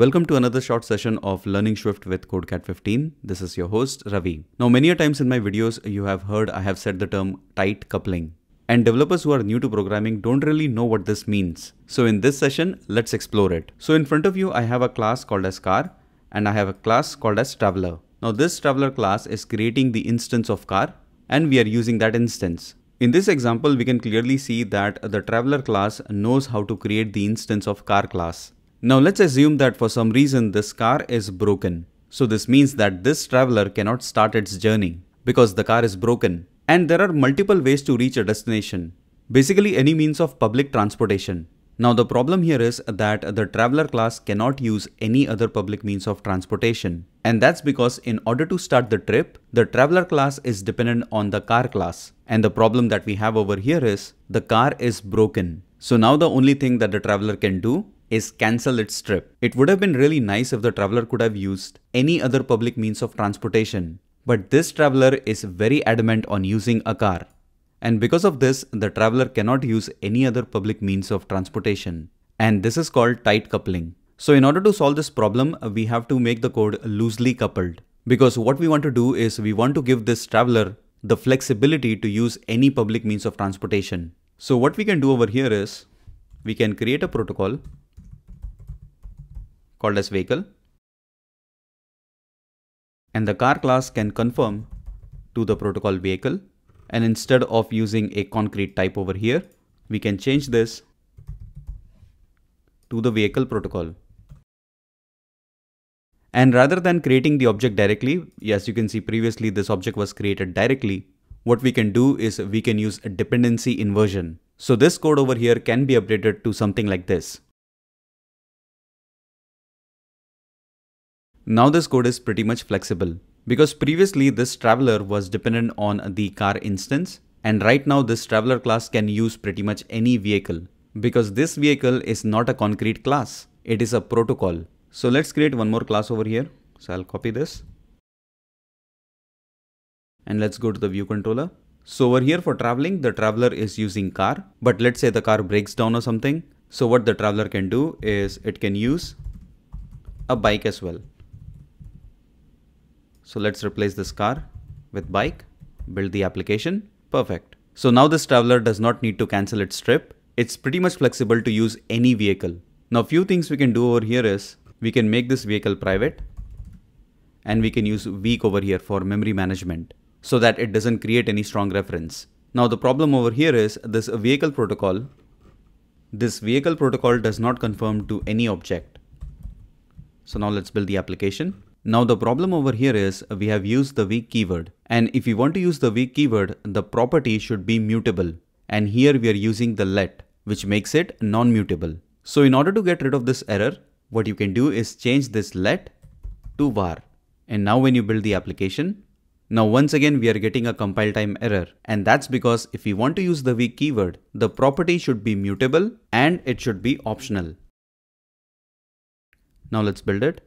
Welcome to another short session of Learning Swift with CodeCat 15. This is your host, Ravi. Now, many a times in my videos, you have heard I have said the term tight coupling. And developers who are new to programming don't really know what this means. So in this session, let's explore it. So in front of you, I have a class called as car and I have a class called as traveler. Now this traveler class is creating the instance of car and we are using that instance. In this example, we can clearly see that the traveler class knows how to create the instance of car class. Now let's assume that for some reason this car is broken. So this means that this traveler cannot start its journey because the car is broken. And there are multiple ways to reach a destination. Basically any means of public transportation. Now the problem here is that the traveler class cannot use any other public means of transportation. And that's because in order to start the trip, the traveler class is dependent on the car class. And the problem that we have over here is the car is broken. So now the only thing that the traveler can do is cancel its trip. It would have been really nice if the traveler could have used any other public means of transportation, but this traveler is very adamant on using a car. And because of this, the traveler cannot use any other public means of transportation. And this is called tight coupling. So in order to solve this problem, we have to make the code loosely coupled. Because what we want to do is we want to give this traveler the flexibility to use any public means of transportation. So what we can do over here is we can create a protocol called as vehicle and the car class can confirm to the protocol vehicle and instead of using a concrete type over here we can change this to the vehicle protocol. And rather than creating the object directly, as you can see previously this object was created directly, what we can do is we can use a dependency inversion. So this code over here can be updated to something like this. Now this code is pretty much flexible because previously this traveler was dependent on the car instance and right now this traveler class can use pretty much any vehicle because this vehicle is not a concrete class, it is a protocol. So let's create one more class over here. So I'll copy this and let's go to the view controller. So over here for traveling, the traveler is using car, but let's say the car breaks down or something. So what the traveler can do is it can use a bike as well. So let's replace this car with bike, build the application, perfect. So now this traveler does not need to cancel its trip. It's pretty much flexible to use any vehicle. Now few things we can do over here is, we can make this vehicle private and we can use weak over here for memory management so that it doesn't create any strong reference. Now the problem over here is this vehicle protocol, this vehicle protocol does not conform to any object. So now let's build the application. Now the problem over here is we have used the weak keyword and if we want to use the weak keyword, the property should be mutable and here we are using the let which makes it non-mutable. So in order to get rid of this error, what you can do is change this let to var and now when you build the application, now once again we are getting a compile time error and that's because if we want to use the weak keyword, the property should be mutable and it should be optional. Now let's build it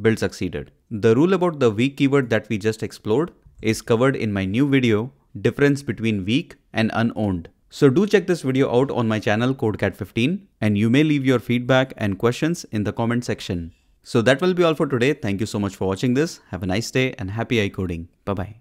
build succeeded. The rule about the weak keyword that we just explored is covered in my new video, difference between weak and unowned. So do check this video out on my channel CodeCat15 and you may leave your feedback and questions in the comment section. So that will be all for today. Thank you so much for watching this. Have a nice day and happy iCoding. Bye bye.